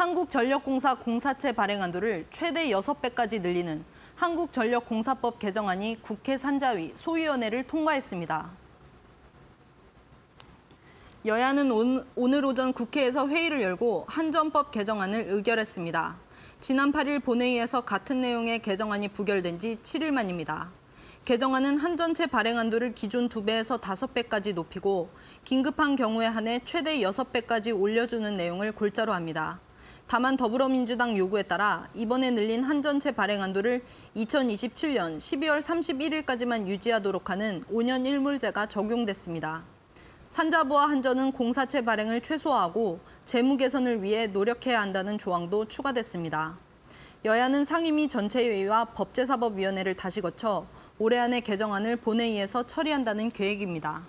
한국전력공사 공사채 발행한도를 최대 6배까지 늘리는 한국전력공사법 개정안이 국회 산자위 소위원회를 통과했습니다. 여야는 온, 오늘 오전 국회에서 회의를 열고 한전법 개정안을 의결했습니다. 지난 8일 본회의에서 같은 내용의 개정안이 부결된 지 7일 만입니다. 개정안은 한전채 발행 한도를 기존 2배에서 5배까지 높이고 긴급한 경우에 한해 최대 6배까지 올려주는 내용을 골자로 합니다. 다만 더불어민주당 요구에 따라 이번에 늘린 한전체 발행 한도를 2027년 12월 31일까지만 유지하도록 하는 5년 일물제가 적용됐습니다. 산자부와 한전은 공사채 발행을 최소화하고 재무 개선을 위해 노력해야 한다는 조항도 추가됐습니다. 여야는 상임위 전체회의와 법제사법위원회를 다시 거쳐 올해 안에 개정안을 본회의에서 처리한다는 계획입니다.